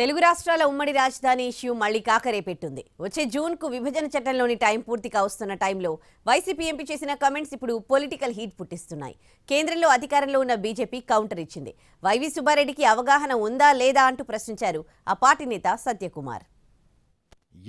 తెలుగు రాష్ట్రాల ఉమ్మడి రాజధాని ఇష్యూ మళ్లీ పెట్టింది వచ్చే జూన్కు విభజన చట్టంలోని టైం పూర్తిగా వస్తున్న టైంలో వైసీపీ ఎంపీ చేసిన కమెంట్స్ ఇప్పుడు పొలిటికల్ హీట్ పుట్టిస్తున్నాయి కేంద్రంలో అధికారంలో ఉన్న బీజేపీ కౌంటర్ ఇచ్చింది వైవి సుబ్బారెడ్డికి అవగాహన ఉందా లేదా అంటూ ప్రశ్నించారు ఆ పార్టీ నేత సత్యకుమార్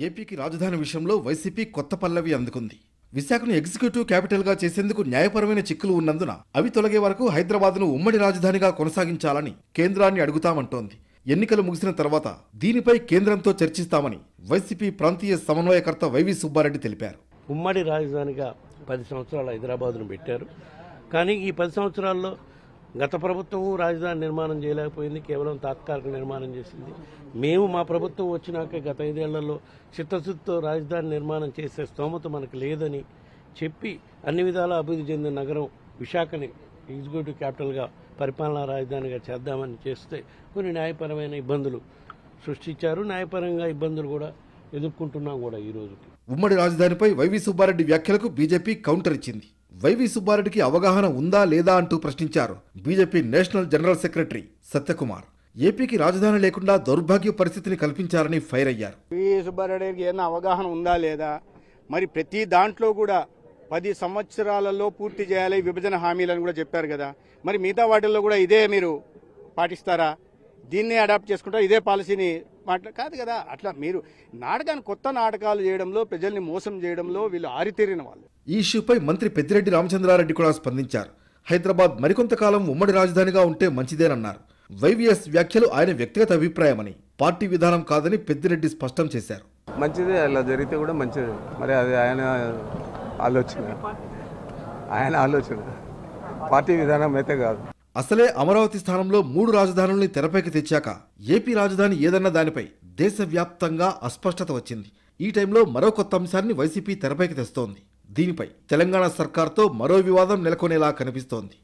ఏపీకి రాజధాని విషయంలో వైసీపీ కొత్త పల్లవి అందుకుంది విశాఖను ఎగ్జిక్యూటివ్ క్యాపిటల్గా చేసేందుకు న్యాయపరమైన చిక్కులు ఉన్నందున అవి తొలగే వరకు హైదరాబాద్ను ఉమ్మడి రాజధానిగా కొనసాగించాలని కేంద్రాన్ని అడుగుతామంటోంది ఎన్నికలు ముగిసిన తర్వాత దీనిపై కేంద్రంతో చర్చిస్తామని వైసీపీ ప్రాంతీయ సమన్వయకర్త వైవి సుబ్బారెడ్డి తెలిపారు ఉమ్మడి రాజధానిగా పది సంవత్సరాలు హైదరాబాద్ను పెట్టారు కానీ ఈ పది సంవత్సరాల్లో గత ప్రభుత్వం రాజధాని నిర్మాణం చేయలేకపోయింది కేవలం తాత్కాలిక నిర్మాణం చేసింది మేము మా ప్రభుత్వం వచ్చినాక గత ఐదేళ్లలో చిత్తశుద్ధితో రాజధాని నిర్మాణం చేసే స్తోమత మనకు లేదని చెప్పి అన్ని విధాలా అభివృద్ధి చెందిన నగరం విశాఖని ఎగ్జిక్యూటివ్ క్యాపిటల్గా పరిపాలనా రాజధానిగా చేద్దామని చేస్తే కొన్ని న్యాయపరమైన ఇబ్బందులు సృష్టించారు న్యాయపరంగా ఇబ్బందులు కూడా ఎదుర్కొంటున్నాం కూడా ఈ రోజుకి ఉమ్మడి రాజధానిపై వైవి సుబ్బారెడ్డి వ్యాఖ్యలకు బీజేపీ కౌంటర్ ఇచ్చింది వైవి సుబ్బారెడ్డికి అవగాహన ఉందా లేదా అంటూ ప్రశ్నించారు BJP national general secretary Satya Kumar ఏపీకి రాజధాని లేకుండా దౌర్భాగ్య పరిస్థితిని కల్పించారని ఫైర్ అయ్యారు వైవి సుబ్బారెడ్డికి ఏదైనా అవగాహన ఉందా లేదా మరి ప్రతి దాంట్లో కూడా పది సంవత్సరాలలో పూర్తి చేయాలి విభజన హామీలని కూడా చెప్పారు కదా మరి మిగతా వాటిల్లో కూడా ఇదే మీరు పాటిస్తారా దీన్నే అడాప్ట్ చేసుకుంటారా ఇదే పాలసీని మాట్లా కాదు కదా అట్లా మీరు నాటకాన్ని కొత్త నాటకాలు చేయడంలో ప్రజల్ని మోసం చేయడంలో వీళ్ళు ఆరితేరిన వాళ్ళు ఈ ఇష్యూపై మంత్రి పెద్దిరెడ్డి రామచంద్రారెడ్డి కూడా స్పందించారు హైదరాబాద్ మరికొంతకాలం ఉమ్మడి రాజధానిగా ఉంటే మంచిదేనన్నారు వైవిఎస్ వ్యాఖ్యలు ఆయన వ్యక్తిగత అభిప్రాయమని పార్టీ విధానం కాదని పెద్దిరెడ్డి స్పష్టం చేశారు మంచిదే అలా జరిగితే కూడా మంచిదే మరి అది ఆయన ఆలోచన ఆయన ఆలోచన పార్టీ విధానం అయితే కాదు అసలే అమరావతి స్థానంలో మూడు రాజధానుల్ని తెరపైకి తెచ్చాక ఏపీ రాజధాని ఏదన్న దానిపై దేశవ్యాప్తంగా అస్పష్టత వచ్చింది ఈ టైంలో మరో కొత్త అంశాన్ని వైసీపీ తెరపైకి తెస్తోంది దీనిపై తెలంగాణ సర్కార్తో మరో వివాదం నెలకొనేలా కనిపిస్తోంది